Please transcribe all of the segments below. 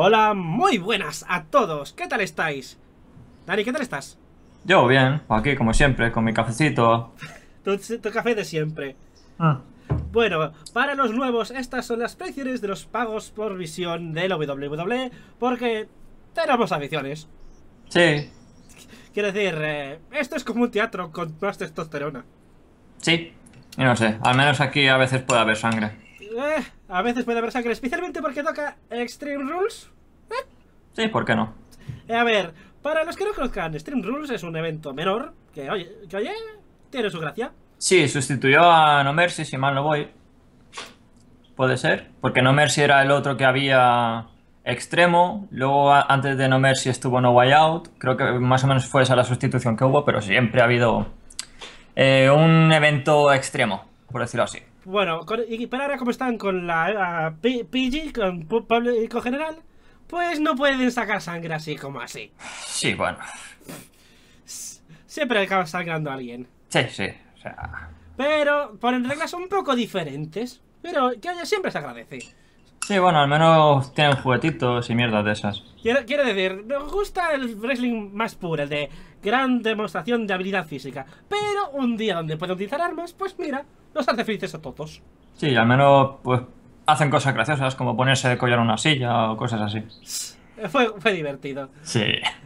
Hola, muy buenas a todos. ¿Qué tal estáis? Dani, ¿qué tal estás? Yo bien, aquí como siempre, con mi cafecito. tu, café de siempre. Ah. Bueno, para los nuevos, estas son las precios de los pagos por visión del WWE, porque tenemos ambiciones. Sí. Quiero decir, eh, esto es como un teatro con más testosterona. Sí, y no sé, al menos aquí a veces puede haber sangre. Eh, a veces puede haber sangre, especialmente porque toca Extreme Rules. Eh, sí, ¿por qué no? Eh, a ver, para los que no conozcan, Extreme Rules es un evento menor que, oye, tiene su gracia. Sí, sustituyó a No Mercy, si mal no voy. Puede ser, porque No Mercy era el otro que había extremo. Luego, antes de No Mercy estuvo No Way Out. Creo que más o menos fue esa la sustitución que hubo, pero siempre ha habido eh, un evento extremo, por decirlo así. Bueno, para ahora como están con la PG, con público general, pues no pueden sacar sangre así como así. Sí, bueno. Siempre acaba sangrando a alguien. Sí, sí. O sea... Pero ponen reglas un poco diferentes. Pero que haya siempre se agradece. Sí, bueno, al menos tienen juguetitos y mierdas de esas. quiero decir, nos gusta el wrestling más puro, el de gran demostración de habilidad física. Pero un día donde puede utilizar armas, pues mira, nos hace felices a todos. Sí, al menos pues hacen cosas graciosas como ponerse de collar una silla o cosas así. Fue, divertido. Sí.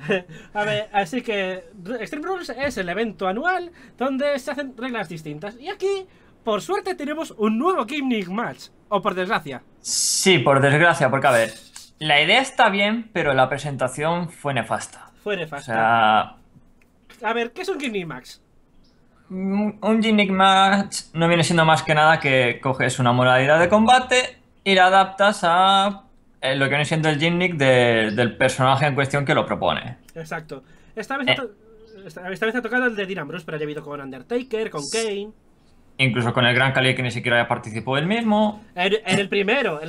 a ver, así que Extreme Rules es el evento anual donde se hacen reglas distintas. Y aquí, por suerte, tenemos un nuevo Gimmick Match. O por desgracia. Sí, por desgracia, porque a ver, la idea está bien, pero la presentación fue nefasta. Fue nefasta. O sea, a ver, ¿qué es un Gymnick Max? Mm, un Gymnick Max no viene siendo más que nada que coges una modalidad de combate y la adaptas a eh, lo que viene siendo el Gymnik del personaje en cuestión que lo propone. Exacto. Esta vez, ha eh. tocado el de Dylan Bruce, pero ya ha habido con Undertaker, con Kane. Incluso con el Gran Cali que ni siquiera participó él mismo. En, el primero,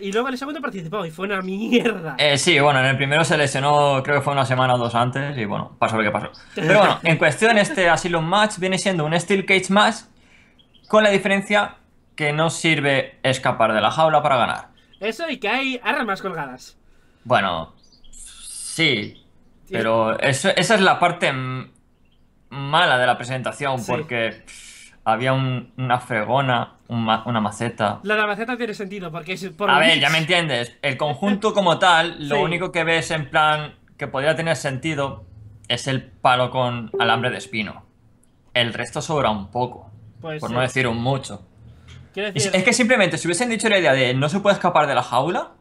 y luego el segundo participó y fue una mierda. Eh, sí, bueno, en el primero se lesionó, creo que fue una semana o dos antes, y bueno, pasó lo que pasó. Pero bueno, en cuestión, este Asylum Match viene siendo un Steel Cage Match, con la diferencia que no sirve escapar de la jaula para ganar. Eso y que hay armas colgadas. Bueno, sí, pero esa es la parte mala de la presentación, porque había una fregona, una maceta. La, la, maceta tiene sentido porque es por A ver, ya me entiendes. El conjunto como tal, lo único que ves en plan que podría tener sentido es el palo con alambre de espino. El resto sobra un poco, por no decir un mucho. Es que simplemente si hubiesen dicho la idea de no se puede escapar de la jaula,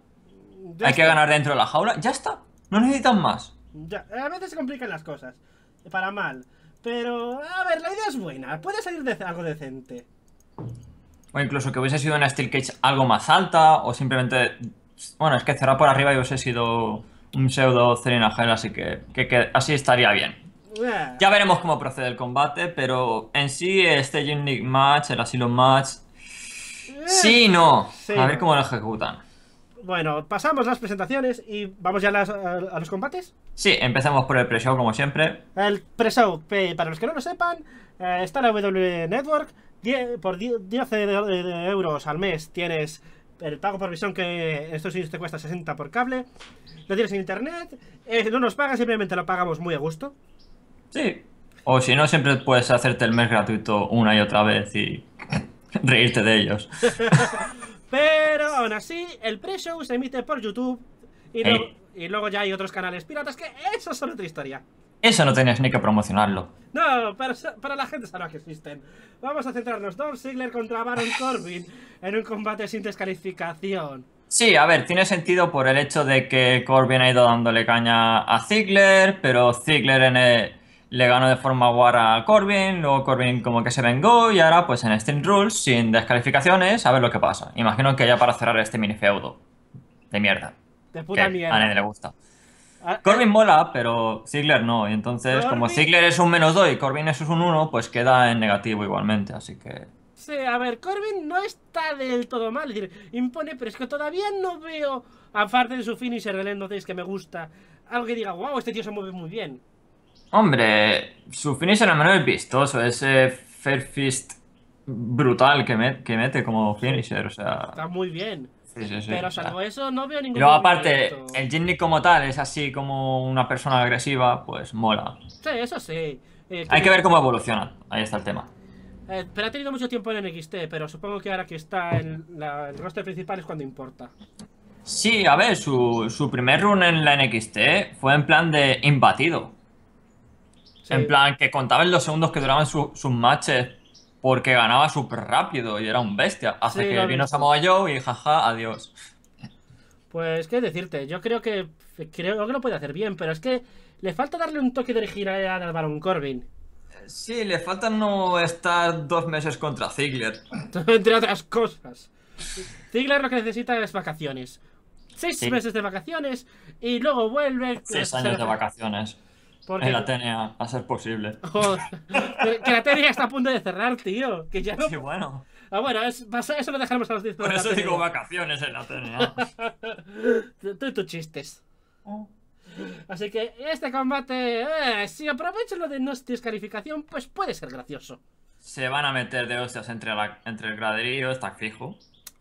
mm, hay que ganar dentro de la jaula, ya está. No necesitan más. Ya, a veces se complican las cosas. Para mal. Pero, a ver, la idea es buena. Puede salir de algo decente. O incluso que hubiese sido una Steel Cage algo más alta, o simplemente. Bueno, es que cerrar por arriba y hubiese sido un pseudo Serena así que, así estaría bien. Ya veremos cómo procede el combate, pero en sí, este Unic Match, el Asylum Match. Eh, sí Sí, no. a ver cómo lo ejecutan. Bueno, pasamos las presentaciones y vamos ya a, los combates. Sí, empezamos por el preshow, como siempre. El preshow, para los que no lo sepan, eh, está la W Network. por 10 euros al mes tienes el pago por visión que esto estos sitios te cuesta 60 por cable. Lo tienes en internet. Eh, no nos pagan, simplemente lo pagamos muy a gusto. Sí. O si no, siempre puedes hacerte el mes gratuito una y otra vez y reírte de ellos. Pero aún así, el pre se emite por YouTube y, luego ya hay otros canales piratas que eso es solo otra historia. Eso no tenías ni que promocionarlo. No, pero, la gente sabe que existen. Vamos a centrarnos. Don Ziggler contra Baron Corbin en un combate sin descalificación. Sí, a ver, tiene sentido por el hecho de que Corbin ha ido dándole caña a Ziggler, pero Ziggler en el le ganó de forma guara a Corbin, luego Corbin como que se vengó y ahora pues en Stream Rules, sin descalificaciones, a ver lo que pasa. Imagino que ya para cerrar este mini feudo de mierda. De puta mierda. A nadie le gusta. Ah, eh. Corbin mola, pero Ziggler no. Y entonces, como Ziggler es un menos 2 y Corbin es un 1, pues queda en negativo igualmente, así que... Sí, a ver, Corbin no está del todo mal, impone, pero es que todavía no veo, aparte de su finisher, el entonces que me gusta, algo que diga, wow, este tío se mueve muy bien. Hombre, su finisher al menos es vistoso, ese fair brutal que, mete como finisher, o sea... Está muy bien. Pero salvo eso, no veo ningún. aparte, el Jinny como tal es así como una persona agresiva, pues mola. Sí, eso sí. Eh, Hay que ver cómo evoluciona, ahí está el tema. Eh, pero ha tenido mucho tiempo en NXT, pero supongo que ahora que está en el roster principal es cuando importa. Sí, a ver, su, su primer run en la NXT fue en plan de imbatido. En plan, que contaban los segundos que duraban sus matches porque ganaba súper rápido y era un bestia. Así que vino Samoa Joe y jaja, adiós. Pues qué decirte, yo creo que creo que lo puede hacer bien, pero es que le falta darle un toque de a a Baron Corbin. Sí, le falta no estar dos meses contra Ziggler. Entre otras cosas. Ziggler lo que necesita es vacaciones. Seis meses de vacaciones y luego vuelve. Seis pues, años de vacaciones. En la Atenea, a ser posible. Joder, que la Atenea está a punto de cerrar, tío. Que ya bueno. Ah, bueno, eso lo dejaremos a los 10 Por eso digo vacaciones en la Atenea. Tú y tus chistes. Oh. Así que este combate, eh, si aprovecho lo de no descalificación, pues puede ser gracioso. Se van a meter de hostias entre, entre el graderío, está fijo.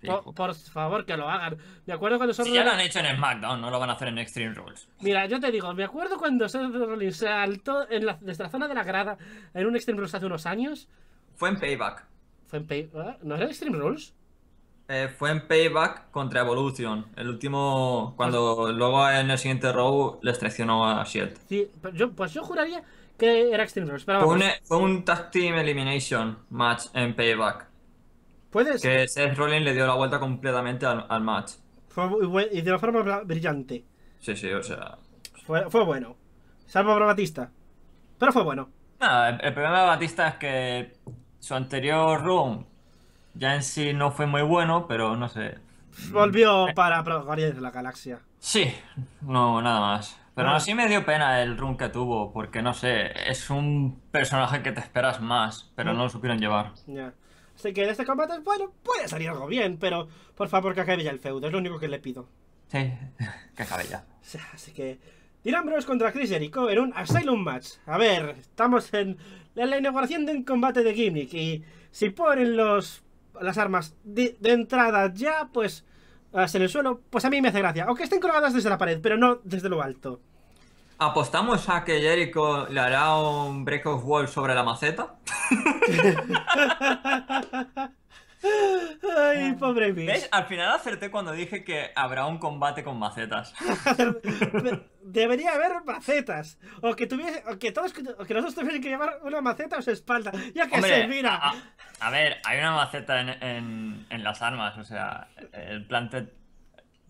Por, favor, que lo hagan. Me acuerdo cuando ya lo han hecho en SmackDown, no lo van a hacer en Extreme Rules. Mira, yo te digo, me acuerdo cuando Seth Rollins saltó en la, desde la zona de la grada en un Extreme Rules hace unos años. Fue en Payback. ¿Fue en Payback? ¿eh? ¿No era Extreme Rules? Eh, fue en Payback contra Evolution. El último. Cuando pues luego en el siguiente row Le traicionó a Shield. Sí, pues yo, pues yo juraría que era Extreme Rules. fue un Tag Team Elimination match en Payback. Que Seth Rollins le dio la vuelta completamente al, match. Fue, y de una forma brillante. Sí, sí, o sea. Fue, bueno. Salvo para Batista. Pero fue bueno. Nada, el, problema de Batista es que su anterior run ya en sí no fue muy bueno, pero no sé. Volvió para Guardianes de la Galaxia. Sí, no, nada más. Pero ah. sí me dio pena el run que tuvo, porque no sé, es un personaje que te esperas más, pero mm. no lo supieron llevar. Así que en este combate, bueno, puede salir algo bien, pero por favor que acabe ya el feudo, es lo único que le pido. Sí, que acabe ya. Así que... Dinambros contra Chris Jericho en un Asylum Match. A ver, estamos en la inauguración de un combate de gimmick y si ponen los, las armas de, de entrada ya, pues en eh, el suelo, pues a mí me hace gracia. Aunque estén colgadas desde la pared, pero no desde lo alto. ¿Apostamos a que Jericho le hará un break of wall sobre la maceta? Ay, pobre mío. ¿Ves? Al final acerté cuando dije que habrá un combate con macetas. Debería haber macetas. O que tuviese, que todos que nosotros tuviesen que llevar una maceta a su espalda. Ya que mira. A, ver, hay una maceta en, en, en las armas, o sea, el plantel...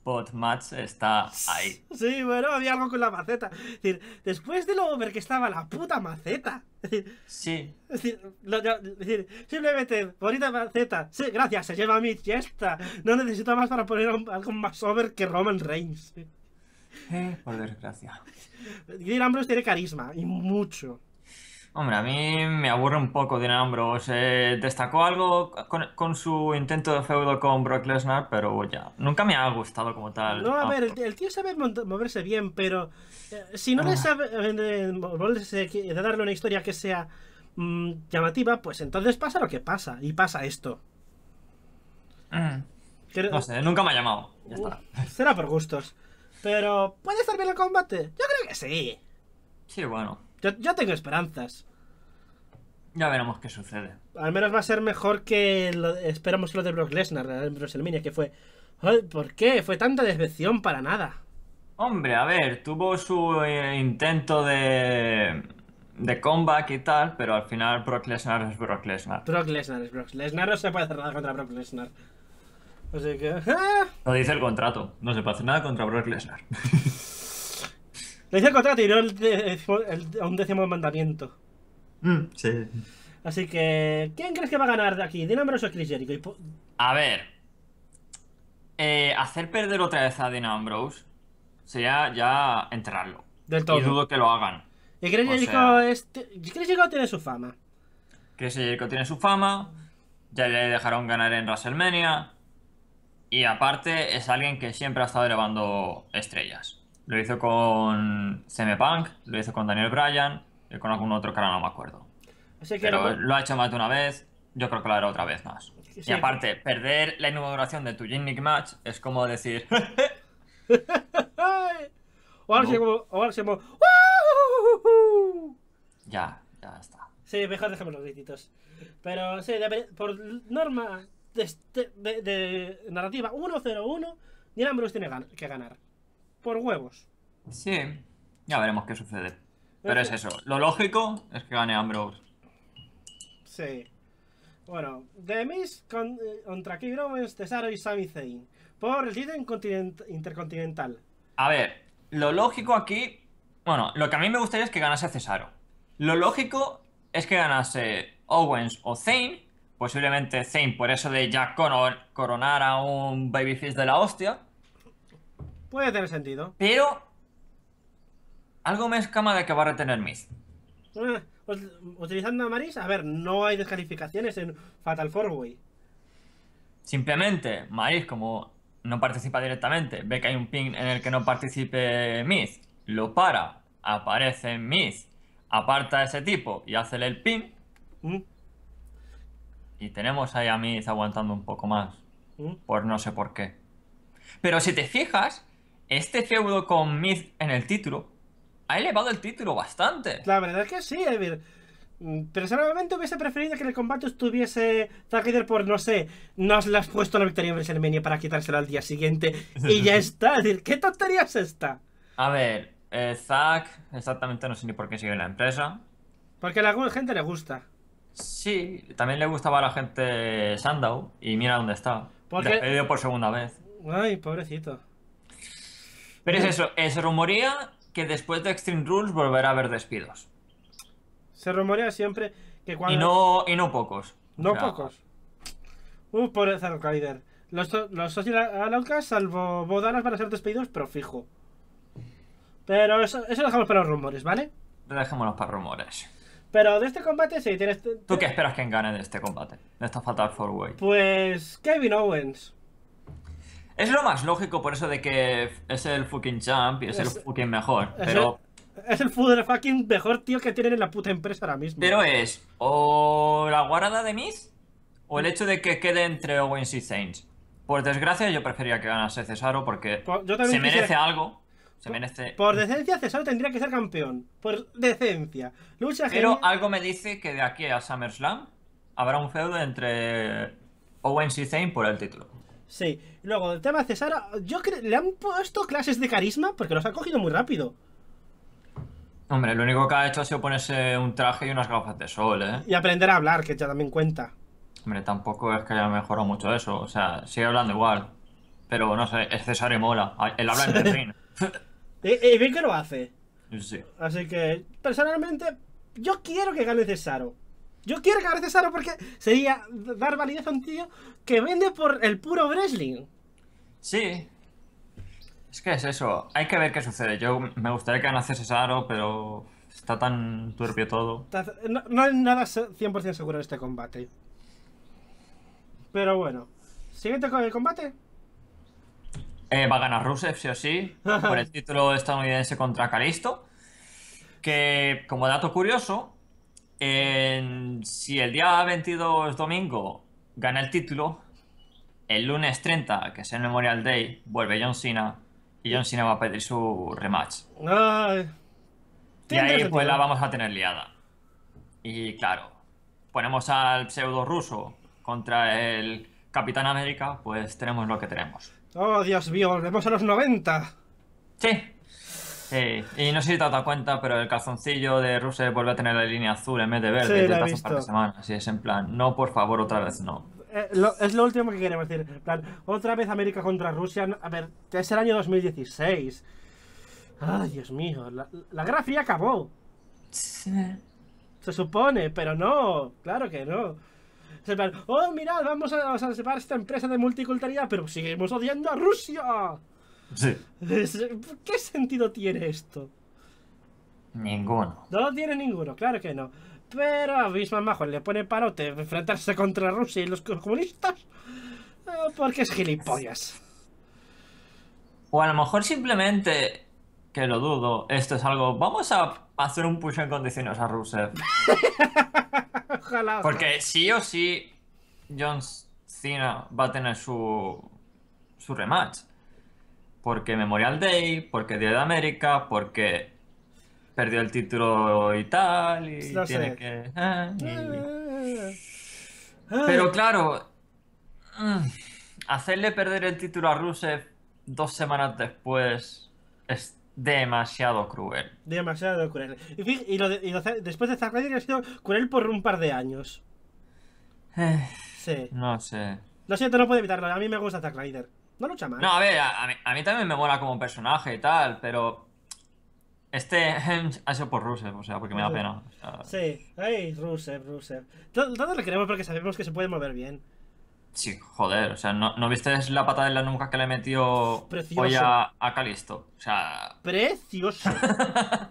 Podmatch está ahí. Sí, bueno, había algo con la maceta. Es decir, después de lo over que estaba la puta maceta. sí. Es decir, simplemente, bonita maceta. Sí, gracias, se lleva mi esta, No necesito más para poner algo más over que Roman Reigns. Eh, por desgracia. Dean Ambrose tiene carisma, y mucho. Hombre, a mí me aburre un poco Dean Ambrose. destacó algo con, su intento de feudo con Brock Lesnar, pero ya, nunca me ha gustado como tal. No, a ver, el, ah. tío sabe moverse bien, pero eh, si no le ah. sabe eh, darle una historia que sea mm, llamativa, pues entonces pasa lo que pasa, y pasa esto. Mm. no sé, nunca me ha llamado. Ya está. Será por gustos. Pero, ¿puede estar bien el combate? Yo creo que sí. Sí, bueno. Yo, tengo esperanzas. Ya veremos qué sucede. Al menos va a ser mejor que esperamos lo de Brock Lesnar en WrestleMania, que fue... ¿Por qué? Fue tanta decepción para nada. Hombre, a ver, tuvo su eh, intento de... De comeback y tal, pero al final Brock Lesnar es Brock Lesnar. Brock Lesnar es Brock Lesnar, no se puede hacer nada contra Brock Lesnar. Así que... Lo dice el contrato, no se puede hacer nada contra Brock Lesnar. Le hice el contrato y no el, décimo mandamiento. Mm, sí. Así que, ¿quién crees que va a ganar de aquí? ¿Dinambros o Chris Jericho? a ver. Eh, hacer perder otra vez a Dean Ambrose sería ya enterrarlo. Del todo. Y dudo que lo hagan. Y Chris Jericho tiene su fama. Chris Jericho tiene su fama. Ya le dejaron ganar en WrestleMania. Y aparte es alguien que siempre ha estado elevando estrellas. Lo hizo con Semepunk, lo hizo con Daniel Bryan, y con algún otro que ahora no me acuerdo. Pero lo ha hecho más de una vez, yo creo que lo hará otra vez más. y aparte, perder la inauguración de tu Nick Match es como decir... o ahora, no. como, Ya, ya está. Sí, mejor dejemos los grititos. Pero sí, por norma de, este, de, narrativa 1-0-1, Dean Ambrose tiene que ganar por huevos. Sí, ya veremos qué sucede. Pero es eso, lo lógico es que gane Ambrose. Sí. Bueno, The eh, contra Kevin Owens, Cesaro y Sami Zayn. Por el título intercontinental. A ver, lo lógico aquí... Bueno, lo que a mí me gustaría es que ganase Cesaro. Lo lógico es que ganase Owens o Zayn. Posiblemente Zayn por eso de Jack coronar a un babyface de la hostia. Puede tener sentido. Pero. Algo me escama de que va a retener Miz. Eh, pues, utilizando a Maris, a ver, no hay descalificaciones en Fatal Four Way. Simplemente, Maris, como no participa directamente, ve que hay un ping en el que no participe Miz, lo para, aparece Miz, aparta a ese tipo y hacele el ping. Mm. Y tenemos ahí a Miz aguantando un poco más. Mm. Por no sé por qué. Pero si te fijas, este feudo con Myth en el título ha elevado el título bastante. La verdad es que sí, mm, pero Personalmente hubiese preferido que el combate estuviese Zack por, no sé, nos le has puesto la victoria en menú para quitársela al día siguiente y ya está. Es decir, ¿qué tontería es esta? A ver, eh, Zack, exactamente no sé ni por qué sigue en la empresa. Porque a la gente le gusta. Sí, también le gustaba a la gente Sandow y mira dónde está. Porque... por segunda vez. Ay, pobrecito. Pero es eso, se rumoría que después de Extreme Rules volverá a haber despidos. Se rumoría siempre que cuando... Y no, y no pocos. No pocos. Uh, por Los, los socios Alauca, salvo Bodanas, van a ser despedidos, pero fijo. Pero eso, eso dejamos para los rumores, ¿vale? Dejémonos para rumores. Pero de este combate sí, tienes... ¿Tú qué esperas que gane de este combate? De esta Fatal Four Way. Pues Kevin Owens. Es lo más lógico por eso de que es el fucking champ y es, el fucking mejor, es pero... El, es el fucking mejor tío que tienen en la puta empresa ahora mismo. Pero es o la guarda de Miz o el hecho de que quede entre Owens y Saints. Por desgracia yo prefería que ganase Cesaro porque se merece algo. Por decencia, Cesaro tendría que ser campeón. Por decencia. Lucha Pero algo me dice que de aquí a SummerSlam habrá un feudo entre Owens y Zayn por el título. Sí. Luego, el tema de Cesaro yo le han puesto clases de carisma porque los ha cogido muy rápido. Hombre, lo único que ha hecho ha sido ponerse un traje y unas gafas de sol, ¿eh? Y aprender a hablar, que ya también cuenta. Hombre, tampoco es que haya mejorado mucho eso. O sea, sigue hablando igual. Pero no sé, es y mola. Él habla en el y, bien que lo hace. Sí. Así que, personalmente, yo quiero que gane Cesaro. Yo quiero ganar Cesaro porque sería dar validez a un tío que vende por el puro wrestling. Sí. Es que es eso. Hay que ver qué sucede. Yo me gustaría que ganase Cesaro, pero está tan turbio todo. No, hay nada 100% seguro en este combate. Pero bueno. Siguiente con el combate. Eh, va a ganar Rusev, sí o sí, por el título estadounidense contra Calisto. Que, como dato curioso, si el día 22 domingo gana el título, el lunes 30, que es el Memorial Day, vuelve John Cena y John Cena va a pedir su rematch. y ahí pues la vamos a tener liada. Y claro, ponemos al pseudo ruso contra el Capitán América, pues tenemos lo que tenemos. Oh, Dios mío, volvemos a los 90. Sí, y no sé si te has dado cuenta, pero el calzoncillo de Rusia vuelve a tener la línea azul en vez de verde. Sí, he Así es, en plan, no, por favor, otra vez no. Eh, es lo último que queremos decir. plan, otra vez América contra Rusia. A ver, es el año 2016. Ay, Dios mío, la, la Guerra Fría acabó. Se supone, pero no, claro que no. plan, oh, mirad, vamos a, vamos a separar esta empresa de multiculturalidad, pero seguimos odiando a Rusia. ¿Qué sentido tiene esto? Ninguno. No tiene ninguno, claro que no. Pero a Bismarck le pone parote enfrentarse contra Rusia y los comunistas eh, porque es gilipollas. O a lo mejor simplemente, que lo dudo, esto es algo. Vamos a hacer un push en condiciones a Rusev. Ojalá. Porque sí o sí, John Cena va a tener su, su rematch porque Memorial Day, porque Día de América, porque perdió el título y tal, y pues tiene que... Ah, ah. Pero claro, mm, hacerle perder el título a Rusev dos semanas después es demasiado cruel. Demasiado cruel. Y, después de Zack Ryder ha sido cruel por un par de años. Eh, sí. No sé. Lo siento, no puedo evitarlo. A mí me gusta Zack Ryder. No lucha No, a ver, a, mí, también me mola como personaje y tal, pero. Este ha sido por Rusev, o sea, porque me da pena. Sí, ay, Rusev, Rusev. Tanto le queremos porque sabemos que se puede mover bien. Sí, joder, o sea, ¿no, viste la patada en la nuca que le metió Precioso. a, Calisto? O sea... ¡Precioso!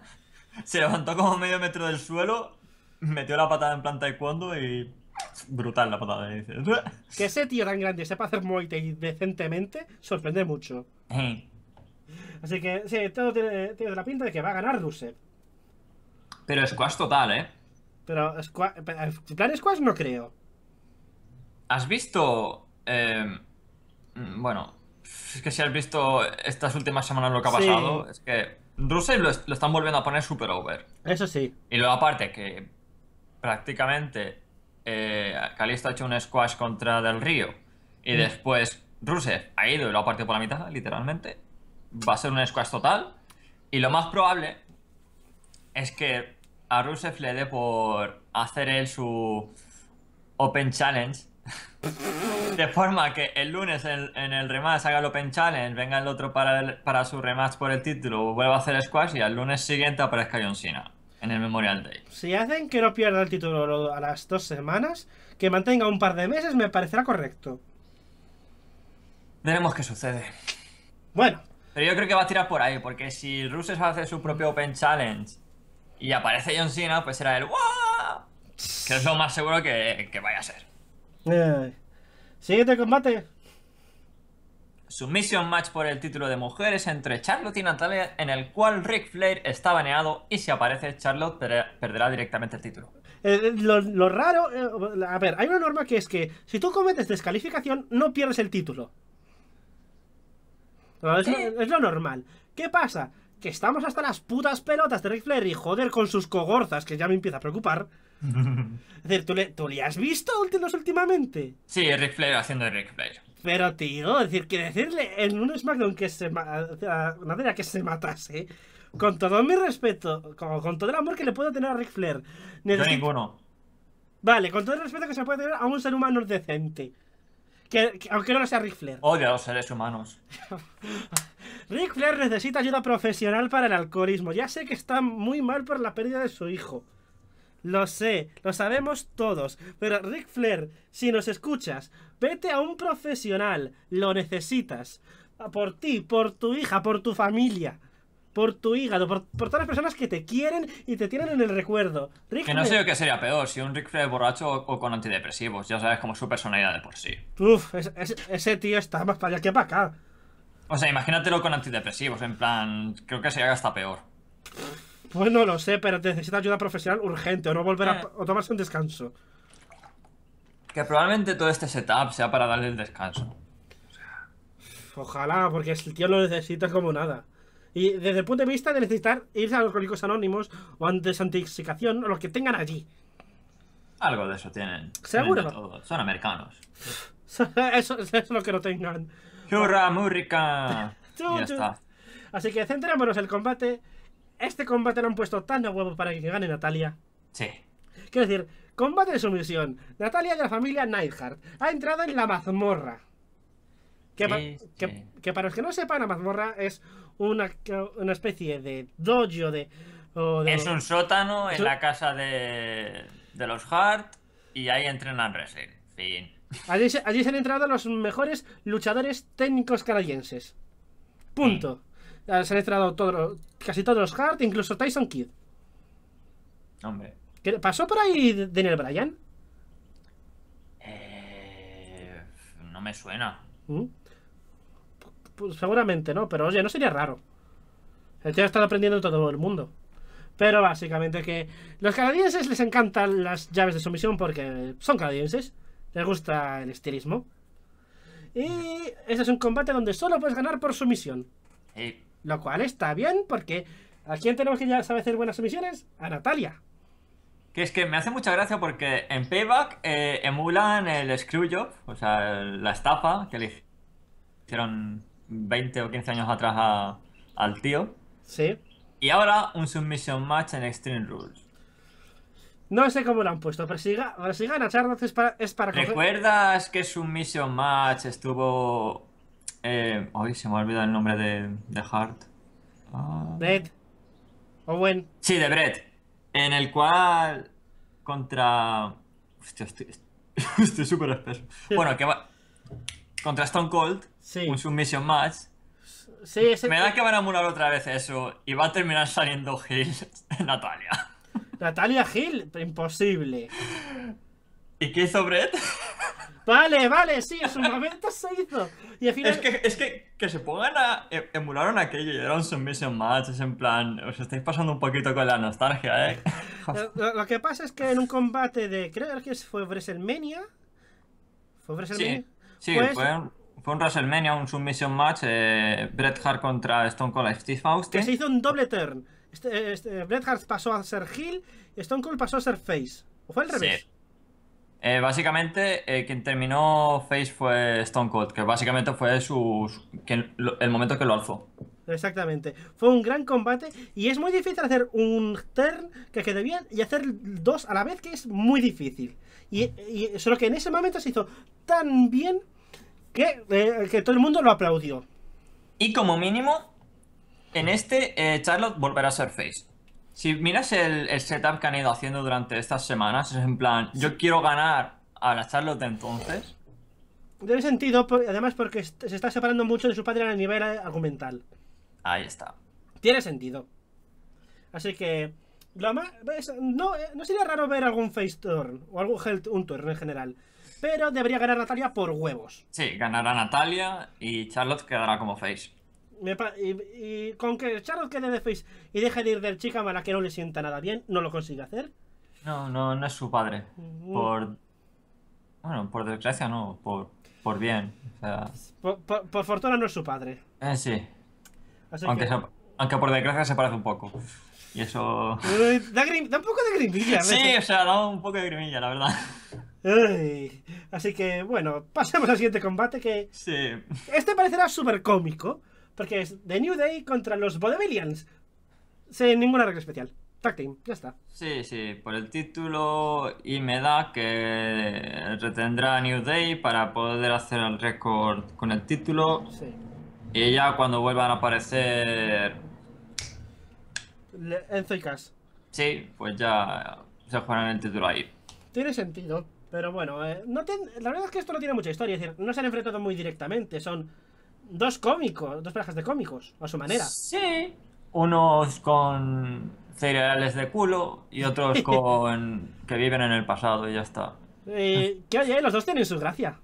se levantó como medio metro del suelo, metió la patada en planta de taekwondo y brutal la patada. que ese tío tan grande sepa hacer muerte decentemente sorprende mucho. Así que, sí, todo tiene, la pinta de que va a ganar Rusev. Pero Squash total, ¿eh? Pero, squash, plan Squash no creo. ¿Has visto...? Em, mm, bueno, es que si has visto estas últimas semanas lo que ha pasado, es que Rusev lo, lo, están volviendo a poner super over. Eso sí. Y luego aparte que prácticamente eh, ha hecho un squash contra Del Río y mm. después Rusev ha ido y lo ha partido por la mitad, literalmente. Va a ser un squash total. Y lo más probable es que a Rusev le dé por hacer él su Open Challenge. De forma que el lunes en, el rematch haga el Open Challenge, venga el otro para, para su rematch por el título, vuelva a hacer squash y al lunes siguiente aparezca John Cena en el Memorial Day. Si hacen que no pierda el título a las dos semanas, que mantenga un par de meses, me parecerá correcto. Veremos qué sucede. Bueno. Pero yo creo que va a tirar por ahí, porque si a hace su propio Open Challenge y aparece John Cena, pues será el Que es lo más seguro que, vaya a ser. Siguiente combate. Submission match por el título de mujeres entre Charlotte y Natalia, en el cual Rick Flair está baneado y si aparece Charlotte perderá directamente el título. Eh, eh, lo, raro, eh, a ver, hay una norma que es que si tú cometes descalificación no pierdes el título. es, lo, normal. ¿Qué pasa? Que estamos hasta las putas pelotas de Rick Flair y joder con sus cogorzas, que ya me empieza a preocupar. es decir, ¿tú le, ¿tú le has visto últimos últimamente? Sí, Rick Flair haciendo Rick Flair. Pero, tío, decir, que decirle en un SmackDown que se a que se matase, con todo mi respeto, con, todo el amor que le puedo tener a Ric Flair. Necesito... Yo ninguno. Vale, con todo el respeto que se puede tener a un ser humano decente. Que, aunque no lo sea Ric Flair. Odio a los seres humanos. Ric Flair necesita ayuda profesional para el alcoholismo. Ya sé que está muy mal por la pérdida de su hijo. Lo sé, lo sabemos todos. Pero Ric Flair, si nos escuchas, vete a un profesional. Lo necesitas. Por ti, por tu hija, por tu familia. Por tu hígado, por, por todas las personas que te quieren y te tienen en el recuerdo. que no sé sé qué sería peor, si un Ric Flair borracho o, con antidepresivos. Ya sabes, como su personalidad de por sí. Uf, ese tío está más para allá que para acá. O sea, imagínatelo con antidepresivos, en plan, creo que sería hasta peor. Pues no lo sé, pero te necesita ayuda profesional urgente o no volver a, eh. tomarse un descanso. Que probablemente todo este setup sea para darle el descanso. Ojalá, porque el tío lo necesita como nada. Y desde el punto de vista de necesitar irse a los alcohólicos anónimos o antes antixicación o los que tengan allí. Algo de eso tienen. ¿Seguro? Son americanos. eso, es lo que no tengan. ¡Hurra, Y ya está. Así que centrémonos en el combate este combate lo han puesto tan a huevo para que gane Natalia. Sí. Quiero decir, combate de sumisión. Natalia de la familia Neidhart ha entrado en la mazmorra. Que, para los que no sepan, la mazmorra es una, especie de dojo de, Es un sótano en la casa de, los Hart y ahí entrenan wrestling. Allí se, han entrado los mejores luchadores técnicos canadienses. Punto. Mm. Se han estrenado casi todos los Hart, incluso Tyson Kidd. Hombre. ¿Pasó por ahí Daniel Bryan? Eh, no me suena. ¿Mm? Pues seguramente no, pero oye, no sería raro. El tío ha estado aprendiendo todo el mundo. Pero básicamente que los canadienses les encantan las llaves de sumisión porque son canadienses, les gusta el estilismo. Y mm. ese es un combate donde solo puedes ganar por sumisión. Eh, lo cual está bien porque ¿a quién tenemos que ya saber hacer buenas submisiones, A Natalia. Que es que me hace mucha gracia porque en Payback eh, emulan el Screwjob, o sea, la estafa que le hicieron 20 o 15 años atrás al tío. Sí. Y ahora un Submission Match en Extreme Rules. No sé cómo lo han puesto, pero si, pero si gana es para, es para ¿Recuerdas que Submission Match estuvo eh, hoy se me ha olvidado el nombre de, Hart. Ah. Owen. Sí, de Brett. En el cual contra... Hostia, estoy súper espeso. Bueno, que va... Contra Stone Cold, sí. un submission match. Sí, ese Me da que van a murar otra vez eso y va a terminar saliendo Hill Natalia. Natalia Hill imposible. ¿Y qué hizo Brett? Vale, vale, sí, en su momento se hizo. Y al final... Es que, es que, que se pongan a. E-, emularon aquello y era un submission match, es en plan. Os estáis pasando un poquito con la nostalgia, eh. lo, que pasa es que en un combate de. Creo que fue WrestleMania. ¿Fue WrestleMania? Sí, pues fue, un, un, WrestleMania, un submission match. Eh, Bret Hart contra Stone Cold Steve Austin. Que se hizo un doble turn. Este, este, Bret Hart pasó a ser heel y Stone Cold pasó a ser face. ¿O fue al revés? Eh, básicamente, eh, quien terminó Face fue Stone Cold, que básicamente fue su, el momento que lo alzó. Exactamente. Fue un gran combate y es muy difícil hacer un turn que quede bien y hacer dos a la vez, que es muy difícil. Y, solo que en ese momento se hizo tan bien que, eh, que todo el mundo lo aplaudió. Y como mínimo, en este, Charlotte volverá a ser Face. Si miras el, setup que han ido haciendo durante estas semanas, es en plan, yo quiero ganar a la Charlotte entonces. Tiene sentido, además porque se está separando mucho de su padre a nivel argumental. Ahí está. Tiene sentido. Así que... Eh, no, sería raro ver algún face turn o algún health, un turn en general. Pero debería ganar Natalia por huevos. Sí, ganará Natalia y Charlotte quedará como face. Y, con que Charles quede de face y deje de ir del chica mala que no le sienta nada bien, no lo consigue hacer. No, no, no es su padre. Mm. Por. Bueno, por desgracia no, por, por bien. por, fortuna no es su padre. Eh, sí. aunque, aunque por desgracia se parece un poco. Y eso. Da, un poco de grimilla, Sí, o sea, da un poco de grimilla, la verdad. así que, bueno, pasemos al siguiente combate que. Sí. Este parecerá súper cómico. Porque es The New Day contra los Bodevillians. Sin ninguna regla especial. Tag team, ya está. Sí, sí, por el título y me da que retendrá New Day para poder hacer el récord con el título. Sí. Y ya cuando vuelvan a aparecer. En Sí, pues ya se jugarán el título ahí. Tiene sentido, pero bueno, eh, no la verdad es que esto no tiene mucha historia. Es decir, no se han enfrentado muy directamente. Son dos cómicos, dos parejas de cómicos, a su manera. Sí. Unos con cereales de culo y otros con que viven en el pasado y ya está. Eh, que oye, los dos tienen su gracia.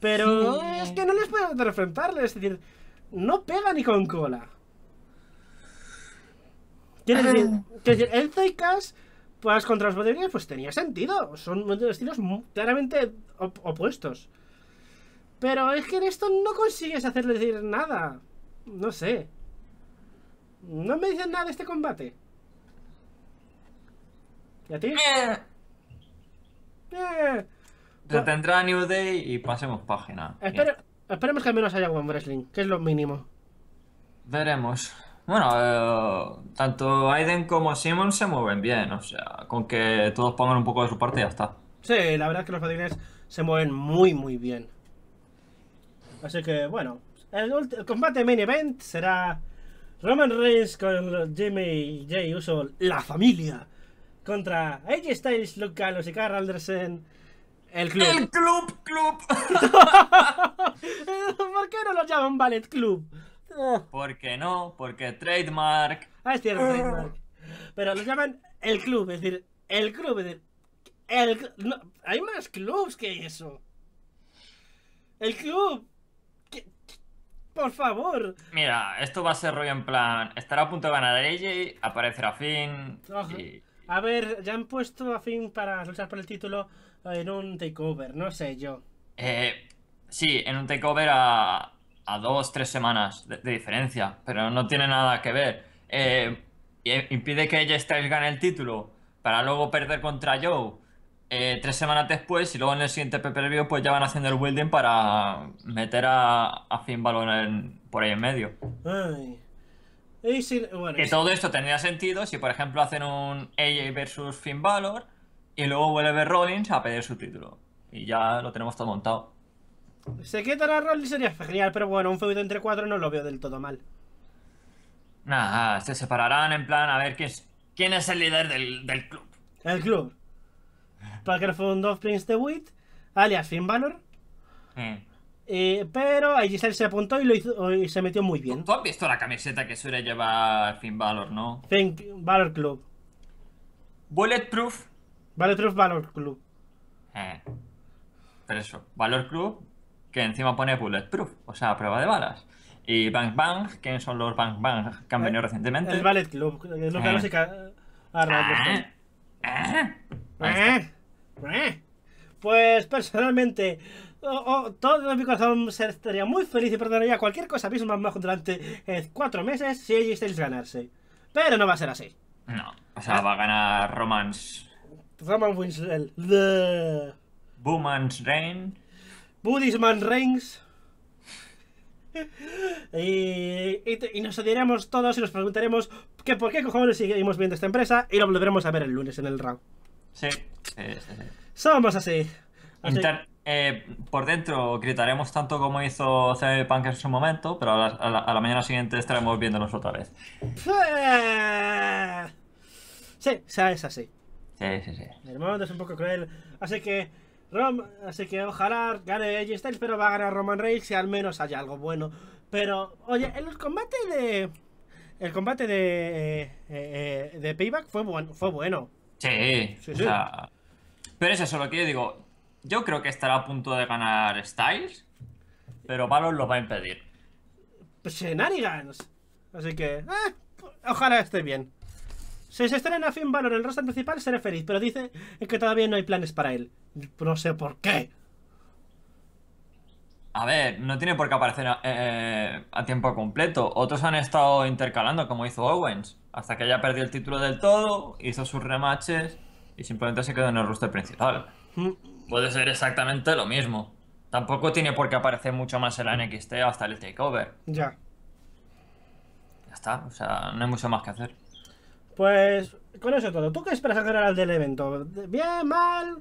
Pero es que no les puedo enfrentarles es decir, no pega ni con cola. Quiero ah. decir, decir, el pues contra los Bodegrias, pues tenía sentido. Son estilos claramente opuestos. Pero es que en esto no consigues hacerle decir nada. No sé. No me dicen nada de este combate. ¿Y a ti? Eh. Eh. Retendrá New Day y pasemos página. esperemos que al menos haya buen Wrestling, que es lo mínimo. Veremos. Bueno, eh, tanto Aiden como Simon se mueven bien, o sea, con que todos pongan un poco de su parte y ya está. Sí, la verdad es que los padrines se mueven muy, muy bien. Así que bueno, el, combate main event será Roman Reigns con Jimmy J. Uso, la familia, contra AJ Styles, Luke Gallows y Carl Anderson. El club. El club, club. ¿Por qué no lo llaman Ballet Club? Ah. ¿Por qué no? Porque trademark. Ah, es cierto, ah. trademark. Pero lo llaman el club, es decir, el club, es decir, el hay más clubs que eso. El club. Por favor. Mira, esto va a ser rollo en plan. Estará a punto de ganar AJ, aparecerá Finn. A ver, ya han puesto a Finn para luchar por el título en un takeover, no sé yo. Eh, sí, en un takeover a, a dos, tres semanas de, diferencia, pero no tiene nada que ver. Eh, eh, impide que ella Styles gane el título para luego perder contra Joe eh, tres semanas después y luego en el siguiente pay pues ya van haciendo el building para meter a, Finn Balor por ahí en medio. Y que todo esto tendría sentido si por ejemplo hacen un AJ versus Finn Balor y luego vuelve Rollins a pedir su título. Y ya lo tenemos todo montado. Se quitará Rollins sería genial, pero bueno, un feudo entre cuatro no lo veo del todo mal. Nada, se separarán en plan a ver quién es, el líder del club. El club. Parker of Prince de Wit alias Finn Balor. Hmm. Eh, pero ahí se apuntó y, lo hizo, y se metió muy bien. ¿Tú, has visto la camiseta que suele llevar Finn Balor, no? Finn Balor Club. Bulletproof. Bulletproof Valor Club. Eh. Pero eso, Valor Club, que encima pone Bulletproof, o sea, prueba de balas. Y Bang Bang, ¿quiénes son los Bang Bang que han eh, venido recientemente? El Ballet Club, es lo que no se eh, pues personalmente, todo mi corazón estaría muy feliz y perdonaría cualquier cosa mismo más durante eh, cuatro meses si ellos ganarse. Pero no va a ser así. No, o sea, va a ganar Romance. Roman Winslow, The... Booman's Reign. Buddhisman Reigns. y, y, nos odiaremos todos y nos preguntaremos que por qué cojones seguimos viendo esta empresa y lo volveremos a ver el lunes en el round. Sí, sí, sí. Somos así. Eh, por dentro gritaremos tanto como hizo Punk en su momento, pero a la, a mañana siguiente estaremos viéndonos otra vez. Eh, sí, o sea, es así. Sí, sí, sí. El momento es un poco cruel. Así que, así que ojalá gane AJ Styles, pero va a ganar Roman Reigns si al menos haya algo bueno. Pero, oye, el combate de. El combate de. Eh, eh de Payback fue, bueno fue bueno. Sí, sí, pero es eso lo que yo digo. Yo creo que estará a punto de ganar Styles, pero Valor lo va a impedir. Shenanigans. Pues Así que, eh, ojalá esté bien. Si se estrena fin Balor en el roster principal, seré feliz, pero dice que todavía no hay planes para él. No sé por qué. A ver, no tiene por qué aparecer eh, a tiempo completo. Otros han estado intercalando, como hizo Owens hasta que ella perdió el título del todo, hizo sus remaches y simplemente se quedó en el roster principal. Mm. Puede ser exactamente lo mismo. Tampoco tiene por qué aparecer mucho más en el NXT hasta el takeover. Ya. Ya está, o sea, no hay mucho más que hacer. Pues con eso todo. ¿Tú qué esperas general del evento? ¿Bien, mal?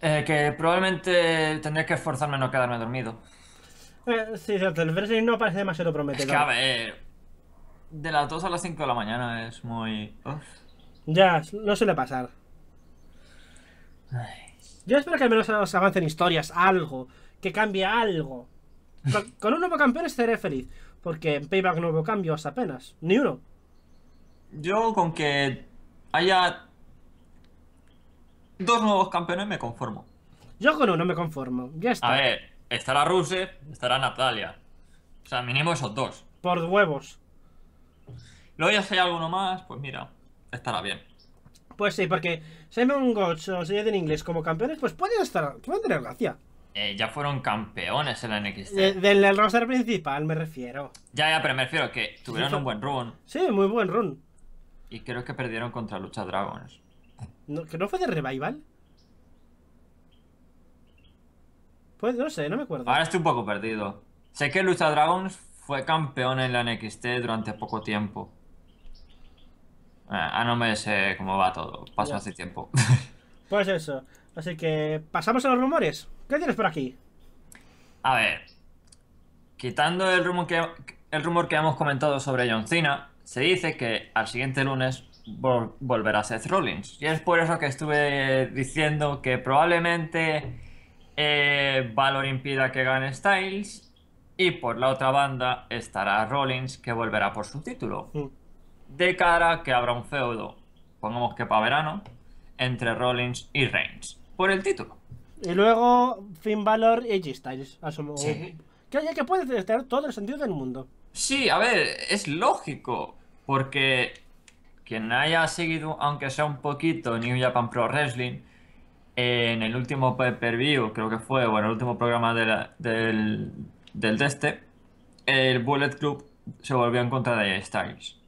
Eh, que probablemente tendré que esforzarme no quedarme dormido. Eh, sí, cierto, el Wrestling no parece demasiado prometedor. Es que a ver, de las 2 a las 5 de la mañana es muy. Ya, no suele pasar. Yo espero que al menos Se avancen historias, algo, que cambie algo. Con, un nuevo campeón estaré feliz, porque en Payback no hubo cambios apenas, ni uno. Yo con que haya dos nuevos campeones me conformo. Yo con uno me conformo, ya está. A ver, estará Ruse, estará Natalia. O sea, mínimo esos dos. Por huevos. Luego ya si hay alguno más, pues mira, estará bien. Pues sí, porque Simon Gotch o Seed en inglés como campeones, pues pueden estar, pueden tener gracia. Eh, ya fueron campeones en la NXT. Eh, del roster principal, me refiero. Ya, ya, pero me refiero que tuvieron un buen run. Sí, muy buen run. Y creo que perdieron contra Lucha Dragons. ¿Que no fue de Revival? Pues no sé, no me acuerdo. Ahora estoy un poco perdido. Sé que Lucha Dragons fue campeón en la NXT durante poco tiempo. Ah, ah, no me sé cómo va todo. Pasó hace tiempo. Pues eso. Así que pasamos a los rumores. ¿Qué tienes por aquí? A ver. Quitando el rumor que, el rumor que hemos comentado sobre John Cena, se dice que al siguiente lunes volverá Seth Rollins. Y es por eso que estuve diciendo que probablemente eh, Valor impida que gane Styles y por la otra banda estará Rollins, que volverá por su título. Mm. De cara que habrá un feudo, pongamos que para verano, entre Rollins y Reigns. Por el título. Y luego Finn Balor y G Styles, Que, puede tener todo el sentido del mundo. Sí, a ver, es lógico. Porque quien haya seguido, aunque sea un poquito, New Japan Pro Wrestling, en el último pay-per-view, creo que fue, bueno, el último programa del del de este, el Bullet Club se volvió en contra de Styles.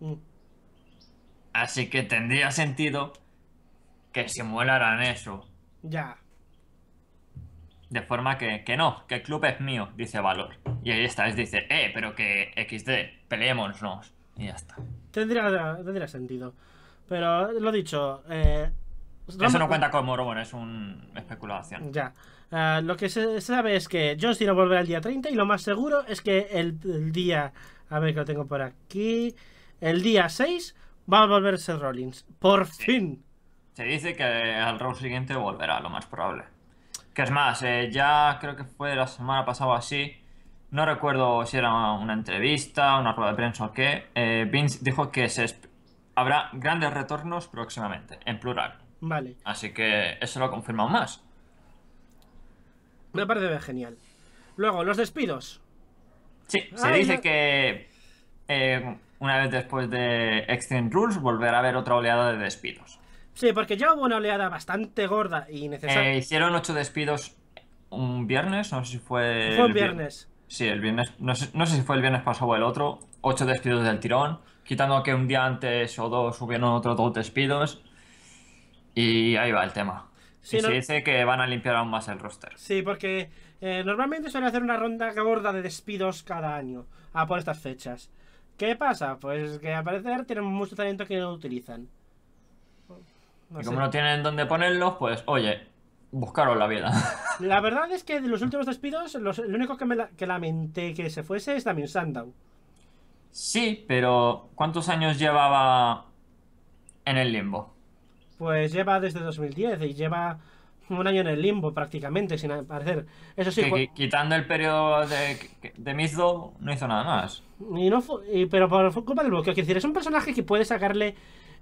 Mm. Así que tendría sentido que simularan eso. Ya. De forma que, que no, que el club es mío, dice Valor. Y ahí Styles dice, eh, pero que XD, peleémonos. Y ya está. Tendría, sentido. Pero lo dicho, eh, Eso no cuenta como rumor, es una especulación. Ya. Ah, lo que se sabe es que John Cena volverá el día 30 y lo más seguro es que el, día... A ver que lo tengo por aquí. El día 6 va a volverse Seth Rollins. Por fin. Se dice que al round siguiente volverá, lo más probable. Que es más, eh, ya creo que fue la semana pasada así. No recuerdo si era una entrevista, una rueda de prensa o qué. Eh, Vince dijo que habrá grandes retornos próximamente, en plural. Vale. Así que eso lo confirma más. Me parece genial. Luego, los despidos. Sí, se dice que eh, una vez después de Extreme Rules volverá a haber otra oleada de despidos. Sí, porque ya hubo una oleada bastante gorda y necesaria. Se eh, hicieron ocho despidos un viernes, no sé si fue. Fue el viernes. Sí, el viernes. No sé, no sé si fue el viernes pasado o el otro. Ocho despidos del tirón. Quitando que un día antes o dos hubieron otros dos despidos. Y ahí va el tema. Sí, se dice que van a limpiar aún más el roster. Sí, porque eh, normalmente suele hacer una ronda gorda de despidos cada año, a ah, por estas fechas. ¿Qué pasa? Pues que al parecer tienen mucho talento que no utilizan. y como no tienen dónde ponerlos, pues oye, buscaros la vida. La verdad es que de los últimos despidos, lo único que, me que lamenté que se fuese es también Sandow. Sí, pero ¿cuántos años llevaba en el limbo? pues lleva desde 2010 y lleva un año en el limbo prácticamente, sin aparecer. Eso sí. quitando el periodo de, de Mizdo, no hizo nada más. Y no pero por culpa del bloqueo, es decir, es un personaje que puede sacarle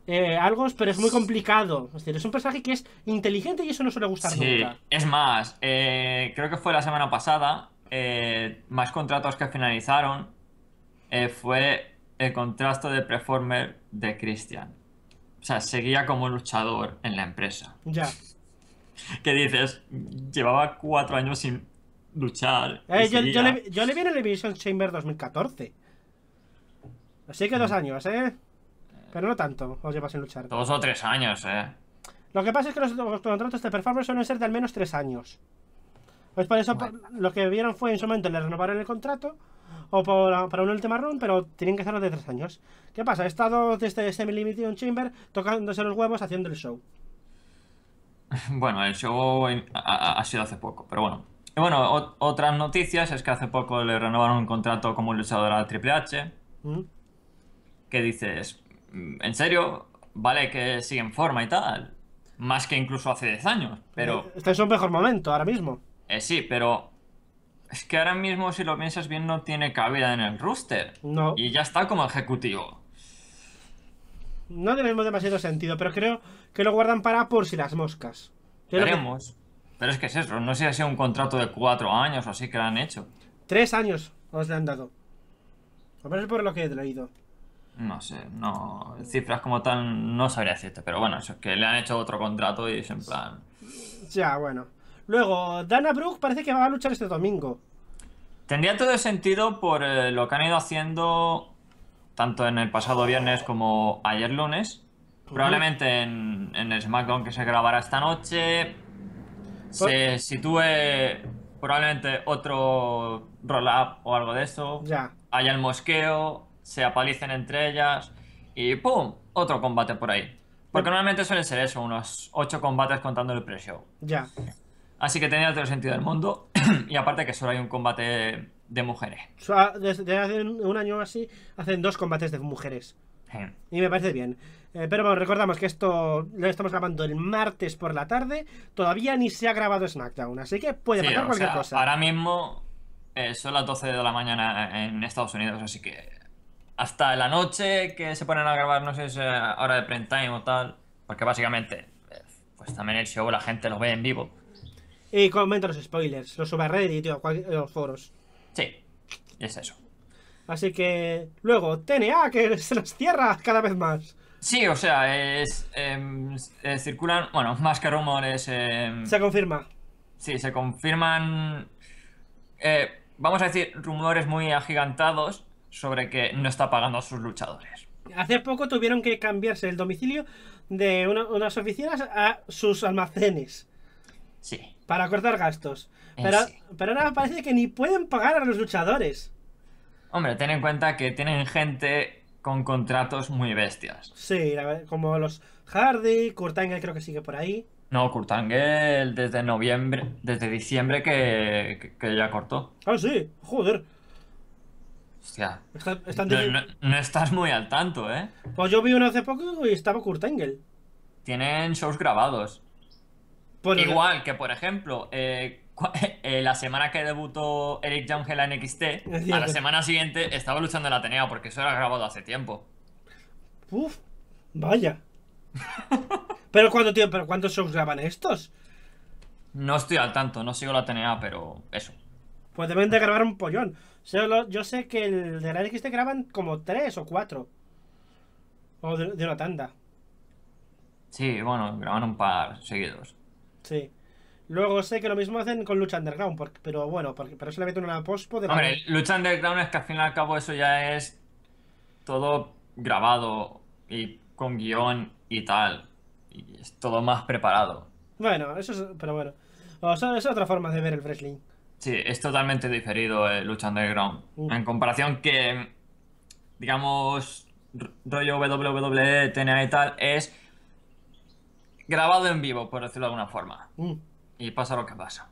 eh, algo, pero es muy complicado. Es decir, es un personaje que es inteligente y eso no suele gustar sí. Es más, eh, creo que fue la semana pasada, eh, más contratos que finalizaron fue el contrato de Performer de Christian. O sea, seguía como luchador en la empresa. Ya. ¿Qué dices? Llevaba cuatro años sin luchar. Eh, yo, le, vi en el Chamber 2014. Así que dos mm. años, ¿eh? Pero no tanto, os llevas sin luchar. Dos o tres años, ¿eh? Lo que pasa es que los, contratos de performance suelen ser de al menos tres años. Pues por eso lo que vieron fue en su momento le renovaron el contrato o para, un último, pero tienen que hacerlo de tres años. ¿Qué pasa? He estado desde este Semi-Limitation Chamber tocándose los huevos haciendo el show. Bueno, el show ha, sido hace poco, pero bueno. Y bueno, otras noticias es que hace poco le renovaron un contrato como luchador a Triple H. qué mm. Que dices, mm, ¿en serio? Vale que sigue en forma y tal. Más que incluso hace 10 años, pero... Este es un mejor momento, ahora mismo. Eh, sí, pero es que ahora mismo, si lo piensas bien, no tiene cabida en el rooster. No. Y ya está como ejecutivo. No tenemos demasiado sentido, pero creo que lo guardan para por si las moscas. Veremos. Pero es que es eso, no sé si ha sido un contrato de cuatro años o así que lo han hecho. Tres años os le han dado. A menos por lo que he leído. No sé, no. Cifras como tal no sabría decirte, pero bueno, eso es que le han hecho otro contrato y es en plan. Ya, bueno. Luego, Dana Brooke parece que va a luchar este domingo. Tendría todo el sentido por eh, lo que han ido haciendo tanto en el pasado viernes como ayer lunes. Probablemente en, el SmackDown que se grabará esta noche se sitúe probablemente otro roll-up o algo de eso. Ya. Hay el mosqueo, se apalicen entre ellas y ¡pum! Otro combate por ahí. Porque normalmente suelen ser eso, unos ocho combates contando el pre-show. Ya. Así que tenía todo el sentido del mundo. y aparte que solo hay un combate de mujeres. desde hace un año así hacen dos combates de mujeres. Y me parece bien. Eh, pero bueno, recordamos que esto lo estamos grabando el martes por la tarde. Todavía ni se ha grabado SmackDown, así que puede pasar cualquier cosa. Ahora mismo eh, son las 12 de la mañana en Estados Unidos, así que hasta la noche que se ponen a grabar, no sé si es hora de print time o tal, porque básicamente, eh, pues también el show la gente lo ve en vivo. Y comenta los spoilers, los Reddit y los foros. Sí, es eso. Así que luego, TNA, que se las cierra cada vez más. Sí, o sea, es, em, eh, circulan, bueno, más que rumores. Em, se confirma. Sí, se confirman, eh, vamos a decir, rumores muy agigantados sobre que no está pagando a sus luchadores. Hace poco tuvieron que cambiarse el domicilio de unas oficinas a sus almacenes. Sí para cortar gastos. Eh, pero, pero ahora parece que ni pueden pagar a los luchadores. Hombre, ten en cuenta que tienen gente con contratos muy bestias. Sí, como los Hardy, Kurt Angle creo que sigue por ahí. No, Kurt Angle desde noviembre, desde diciembre que, ya cortó. Ah, sí, joder. Hostia. no, no, estás muy al tanto, ¿eh? Pues yo vi uno hace poco y estaba Kurt Angle. Tienen shows grabados. Igual que, por ejemplo, eh, eh, la semana que debutó Eric Young en NXT, a la semana siguiente estaba luchando en la Atenea, porque eso era grabado hace tiempo. Uf, vaya. pero cuánto pero cuántos shows graban estos? No estoy al tanto, no sigo la Atenea, pero eso. Pues deben de grabar un pollón. Yo sé que el de la NXT graban como tres o cuatro. O de, de una tanda. Sí, bueno, graban un par seguidos. Sí. Luego sé que lo mismo hacen con Lucha Underground, pero bueno, porque, pero eso le meten una pospo de... Hombre, Lucha Underground es que al fin y al cabo eso ya es todo grabado y con guión y tal. Y es todo más preparado. Bueno, eso es... Pero bueno. O es otra forma de ver el wrestling. Sí, es totalmente diferido el eh, Lucha Underground. Mm. En comparación que, digamos, rollo WWE, TNA y tal, es grabado en vivo, por decirlo de alguna forma. Mm. Y pasa lo que pasa.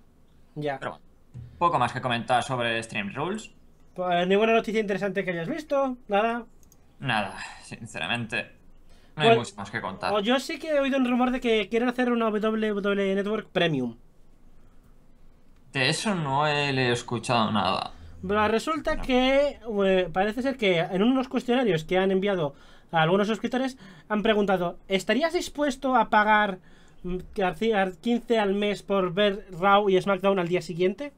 Ya. Pero bueno, poco más que comentar sobre Stream Rules. Pues ninguna noticia interesante que hayas visto, nada. Nada, sinceramente. No hay pues, mucho más que contar. Yo sí que he oído un rumor de que quieren hacer una WWE Network Premium. De eso no he escuchado nada. resulta que eh, parece ser que en unos cuestionarios que han enviado algunos suscriptores han preguntado, ¿estarías dispuesto a pagar 15 mm, al mes por ver Raw y SmackDown al día siguiente?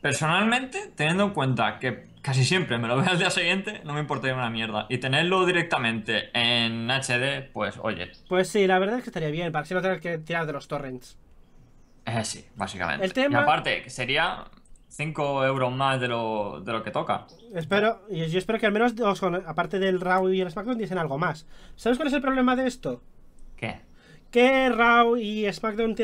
Personalmente, teniendo en cuenta que casi siempre me lo veo al día siguiente, no me importaría una mierda. Y tenerlo directamente en HD, pues oye. Pues sí, la verdad es que estaría bien, para si no tener que tirar de los torrents. Eh, sí, básicamente. El tema... Y aparte, sería 5 euros más de lo, que toca. Espero, yo, yo espero que al menos, aparte del Raw y el SmackDown, dicen algo más. ¿Sabes cuál es el problema de esto? ¿Qué? Que Raw y SmackDown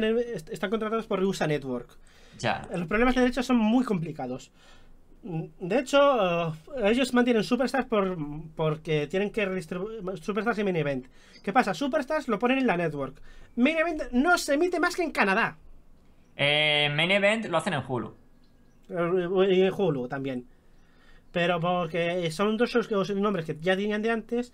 están contratados por USA Network. Ya. Los problemas de derechos son muy complicados. Mm, de hecho, uh, ellos mantienen Superstars porque tienen que redistribuir Superstars y Main Event. ¿Qué pasa? Superstars lo ponen en la network. Main Event no se emite más que en Canadá. Eh, main Event lo hacen en Hulu. Y eh, eh, Hulu también. Pero porque son dos nombres que ya tenían de antes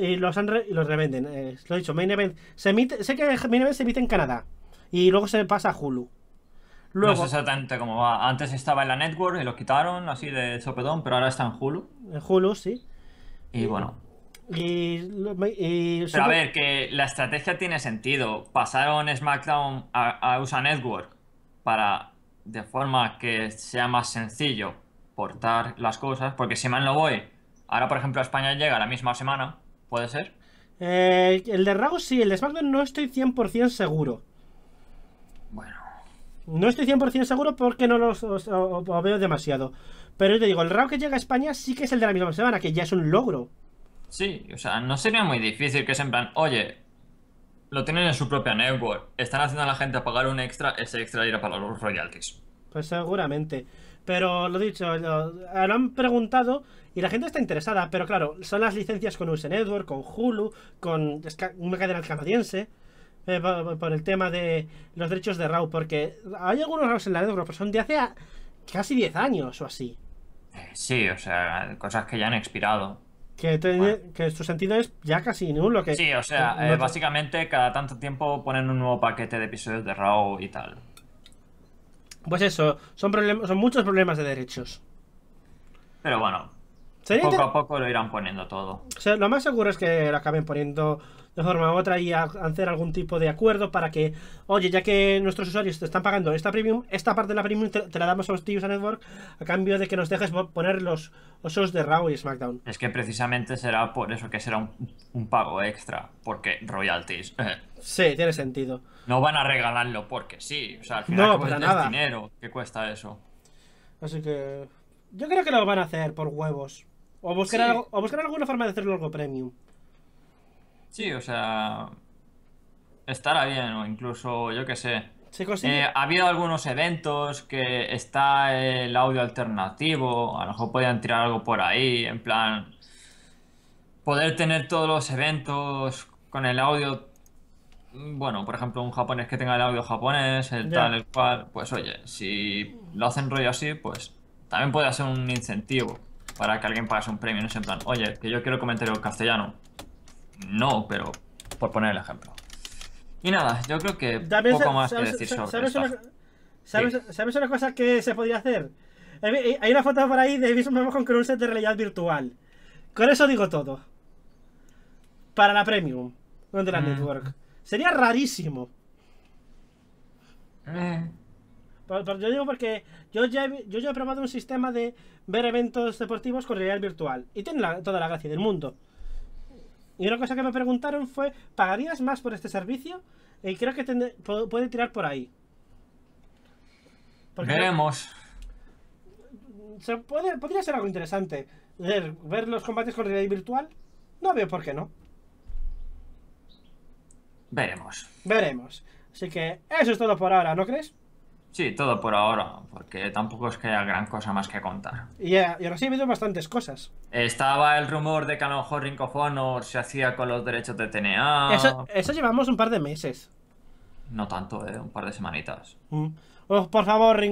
y los, han los revenden. Eh, lo he dicho, Main Event. Se emite, sé que Main Event se emite en Canadá y luego se pasa a Hulu. Luego, no sé exactamente cómo va. Antes estaba en la network y lo quitaron así de sopedón, pero ahora está en Hulu. En Hulu, sí. Y bueno. pero a ver, que la estrategia tiene sentido. Pasaron SmackDown a, a USA Network para de forma que sea más sencillo portar las cosas, porque si mal no voy, ahora por ejemplo a España llega la misma semana, ¿puede ser? Eh, el de Rago sí, el de SmackDown no estoy 100% seguro. Bueno. No estoy 100% seguro porque no lo veo demasiado. Pero yo te digo, el Rago que llega a España sí que es el de la misma semana, que ya es un logro. Sí, o sea, no sería muy difícil que se en plan, oye, lo tienen en su propia network. Están haciendo a la gente pagar un extra, ese extra irá para los royalties. Pues seguramente. Pero lo dicho, eh, lo, han preguntado y la gente está interesada, pero claro, son las licencias con US Network, con Hulu, con una cadena canadiense, eh, por, el tema de los derechos de RAW, porque hay algunos RAWs en la network, pero son de hace casi 10 años o así. Eh, sí, o sea, cosas que ya han expirado. Que, que su sentido es ya casi nulo. Que, sí, o sea, eh, básicamente cada tanto tiempo ponen un nuevo paquete de episodios de Raw y tal. Pues eso, son, son muchos problemas de derechos. Pero bueno, poco a poco lo irán poniendo todo. lo más seguro es que lo acaben poniendo de forma u otra y hacer algún tipo de acuerdo para que, oye, ya que nuestros usuarios te están pagando esta premium, esta parte de la premium te, la damos a los tíos a Network a cambio de que nos dejes poner los osos de Raw y SmackDown. Es que precisamente será por eso que será un, pago extra, porque royalties. Eh. Sí, tiene sentido. No van a regalarlo porque sí, o sea, al final no, nada. dinero ¿Qué cuesta eso. Así que yo creo que lo van a hacer por huevos. O buscar, alguna forma de hacerlo algo premium. Sí, o sea. Estará bien, o incluso, yo qué sé. Eh, ha habido algunos eventos que está el audio alternativo, a lo mejor podían tirar algo por ahí, en plan. Poder tener todos los eventos con el audio. Bueno, por ejemplo, un japonés que tenga el audio japonés, el tal, el cual. Pues oye, si lo hacen rollo así, pues también puede ser un incentivo para que alguien pague un premio. No sé en plan, oye, que yo quiero comentario castellano. No, pero por poner el ejemplo. Y nada, yo creo que poco más que decir sobre esto. ¿sabes, una cosa que se podría hacer? Hay una foto por ahí de con un set de realidad virtual. Con eso digo todo. Para la Premium, la mm. Network. Sería rarísimo. Eh yo digo porque yo ya, he, yo he probado un sistema de ver eventos deportivos con realidad virtual. Y tiene toda la gracia del mundo. Y una cosa que me preguntaron fue, ¿pagarías más por este servicio? Y creo que puede tirar por ahí. Veremos. Se puede, podría ser algo interesante. Ver, ver los combates con realidad virtual. No veo por qué no. Veremos. Veremos. Así que eso es todo por ahora, ¿no crees? Sí, todo por ahora, porque tampoco es que haya gran cosa más que contar. Y, ahora sí he visto bastantes cosas. Estaba el rumor de que a lo mejor Ring se hacía con los derechos de TNA. Eso, llevamos un par de meses. No tanto, ¿eh? un par de semanitas. Mm. Oh, por favor,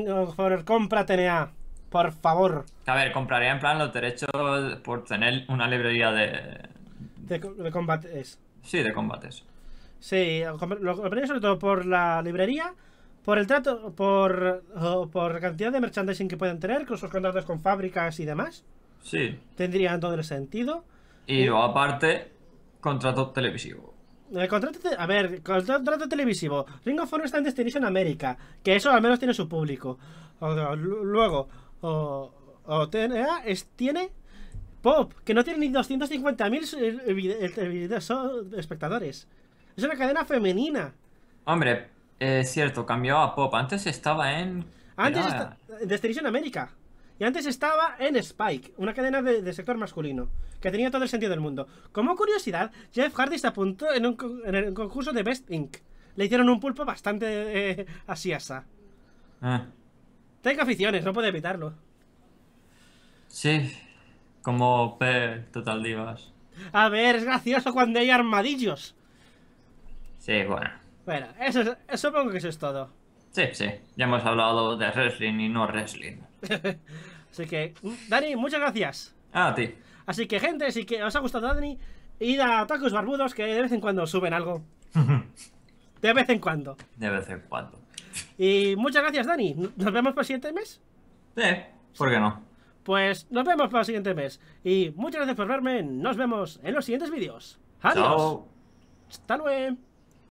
compra TNA. Por favor. A ver, compraría en plan los derechos por tener una librería de. De, combates. Sí, de combates. Sí, lo compraría sobre todo por la librería por el trato, por, la por cantidad de merchandising que pueden tener, con sus contratos con fábricas y demás. Sí. Tendrían todo el sentido. Y aparte, contrato televisivo. El contrato, a ver, contrato televisivo. Ring of Honor está en en América, que eso al menos tiene su público. O, o, luego, o, es, tiene Pop, que no tiene ni 250.000 eh, eh, eh, espectadores. Es una cadena femenina. Hombre, es eh, cierto, cambió a pop. Antes estaba en. Antes estaba eh. Destination América. Y antes estaba en Spike, una cadena de, sector masculino, que tenía todo el sentido del mundo. Como curiosidad, Jeff Hardy se apuntó en el concurso de Best Inc. Le hicieron un pulpo bastante eh, asiasa ah. Tengo aficiones, no puedo evitarlo. Sí, como P Total Divas. A ver, es gracioso cuando hay armadillos. Sí, bueno. Bueno, eso eh, supongo que eso es todo. Sí, sí. Ya hemos hablado de wrestling y no wrestling. Así que, mm, Dani, muchas gracias. Ah, a ti. Así que, gente, si que os ha gustado Dani, id a Tacos Barbudos, que de vez en cuando suben algo. de vez en cuando. De vez en cuando. Y muchas gracias, Dani. ¿Nos vemos para el siguiente mes? Sí, ¿por qué no? Pues nos vemos para el siguiente mes. Y muchas gracias por verme. Nos vemos en los siguientes vídeos. Adiós. Chao. Hasta luego.